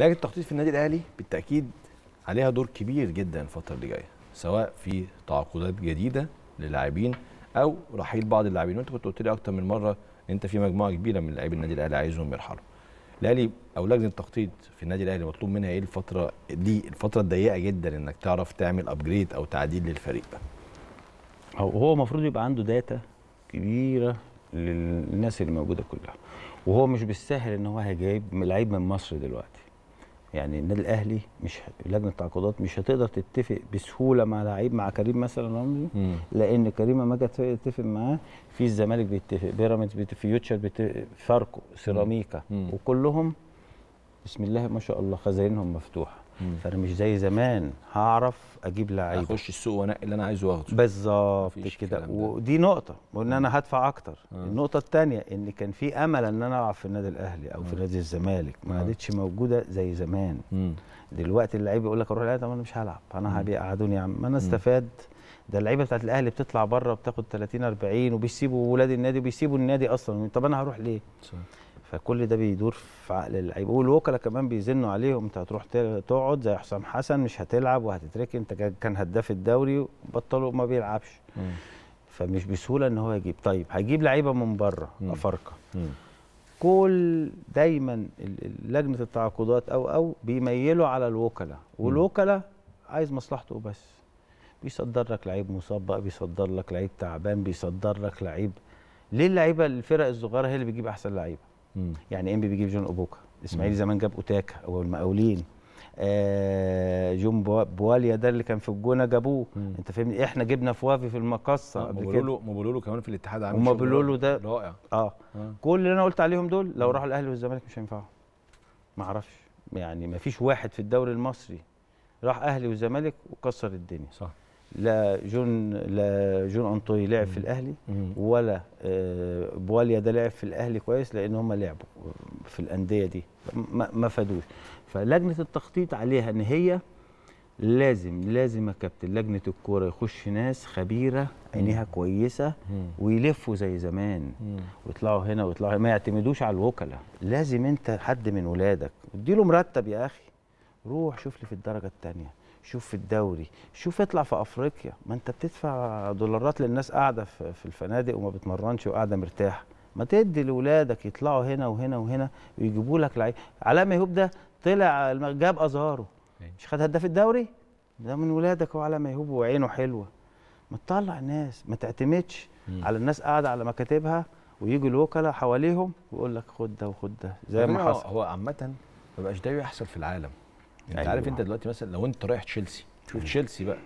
لجنه التخطيط في النادي الاهلي بالتاكيد عليها دور كبير جدا الفتره اللي جايه سواء في تعاقدات جديده للاعبين او رحيل بعض اللاعبين وانت كنت قلت لي اكتر من مره ان انت في مجموعه كبيره من لاعبي النادي الاهلي عايزهم يرحلوا الاهلي او لجنه التخطيط في النادي الاهلي مطلوب منها ايه الفتره دي الفتره الضيقه جدا انك تعرف تعمل ابجريد او تعديل للفريق هو المفروض يبقى عنده داتا كبيره للناس اللي موجوده كلها وهو مش بالسهل ان هو هيجيب لعيب من مصر دلوقتي يعني النادي الاهلي مش لجنه التعاقدات مش هتقدر تتفق بسهوله مع لعيب مع كريم مثلا رمزي لان كريم لما جت تتفق معاه في الزمالك بيتفق بيراميدز بيتفق فيوتشر بيتفق فاركو سيراميكا وكلهم بسم الله ما شاء الله خزائنهم مفتوحه فانا مش زي زمان هعرف اجيب لعيبه اخش السوق وانقي اللي انا عايزه واخده بالظبط كده ودي نقطه وان انا هدفع اكتر مم. النقطه الثانيه ان كان في امل ان انا العب في النادي الاهلي او مم. في نادي الزمالك ما عادتش موجوده زي زمان مم. دلوقتي اللعيب يقول لك اروح الاهلي طب انا مش هلعب انا هيقعدوني يا عم ما انا استفاد ده اللعيبه بتاعت الاهلي بتطلع بره بتاخد 30 40 وبيسيبوا ولاد النادي وبيسيبوا النادي اصلا طب انا هروح ليه؟ صح. فكل ده بيدور في عقل اللعيبه والوكلاء كمان بيزنوا عليهم انت هتروح تقعد زي حسام حسن مش هتلعب وهتترك انت كان هداف الدوري وبطلوا ما بيلعبش فمش بسهوله ان هو يجيب طيب هيجيب لعيبه من بره افارقه كل دايما لجنه التعاقدات او او بيميلوا على الوكلاء والوكلاء عايز مصلحته وبس بيصدر لك لعيب مصاب بقى بيصدر لك لعيب تعبان بيصدر لك لعيب ليه اللعيبه الفرق الصغيره هي اللي بتجيب احسن لعيبه يعني امبي بيجيب جون اوبوكا الاسماعيلي زمان جاب اوتاكا او المقاولين آه جون بواليا ده اللي كان في الجونه جابوه مم. انت فاهمني احنا جبنا فوافي في المقصه آه، قبل كده مبولولو كمان في الاتحاد عامل ومبولولو ده رائع آه. اه كل اللي انا قلت عليهم دول لو راحوا الاهلي والزمالك مش هينفعوا ما اعرفش يعني ما فيش واحد في الدوري المصري راح اهلي والزمالك وكسر الدنيا صح لا جون لا جون انطوني لعب في الاهلي ولا آه، بواليا ده لعب في الاهلي كويس لان هم لعبوا في الانديه دي ما فادوش فلجنه التخطيط عليها ان هي لازم لازم يا كابتن لجنه الكوره يخش ناس خبيره عينيها كويسه ويلفوا زي زمان ويطلعوا هنا ويطلعوا هنا ما يعتمدوش على الوكلاء لازم انت حد من ولادك اديله مرتب يا اخي روح شوف لي في الدرجه الثانيه شوف في الدوري شوف اطلع في افريقيا ما انت بتدفع دولارات للناس قاعده في الفنادق وما بتمرنش وقاعده مرتاحه ما تدي لاولادك يطلعوا هنا وهنا وهنا ويجيبوا لك لعيب علاء يهوب ده طلع جاب ازهاره أيوة. مش خد هداف الدوري ده من ولادك وعلى ما يهوب وعينه حلوه ما تطلع ناس ما تعتمدش على الناس قاعده على مكاتبها ويجي الوكلاء حواليهم ويقول لك خد ده وخد ده زي ما حصل هو عامه ما بقاش ده بيحصل في العالم انت أيوة. عارف انت دلوقتي مثلا لو انت رايح تشيلسي شوف تشيلسي بقى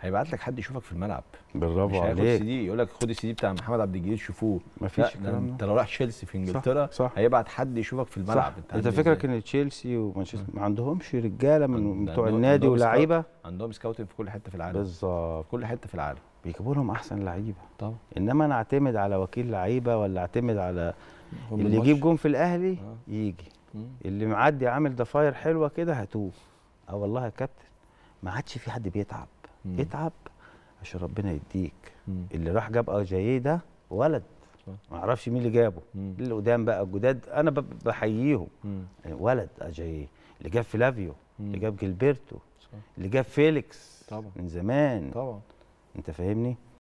هيبعت لك حد يشوفك في الملعب بالرافو عليك سي دي يقول لك خد السي دي بتاع محمد عبد الجليل شوفوه مفيش الكلام انت لو رايح تشيلسي في انجلترا صح. صح. هيبعت حد يشوفك في الملعب صح. انت, انت فكرك ان تشيلسي ومانشستر ما عندهمش رجاله من بتوع النادي ولاعيبه عندهم سكاوتنج في كل حته في العالم بالظبط كل حته في العالم بيجيبوا لهم احسن لعيبه طبعا انما انا اعتمد على وكيل لعيبه ولا اعتمد على اللي يجيب جون في الاهلي آه. يجي اللي معدي عامل ضفاير حلوه كده هتوه اه والله يا كابتن ما عادش في حد بيتعب مم. اتعب عشان ربنا يديك مم. اللي راح جاب اجاييه ده ولد ما اعرفش مين اللي جابه مم. اللي قدام بقى الجداد انا بحييهم يعني ولد اجاييه اللي جاب فلافيو اللي جاب جيلبرتو اللي جاب فيليكس طبعا من زمان طبعا انت فاهمني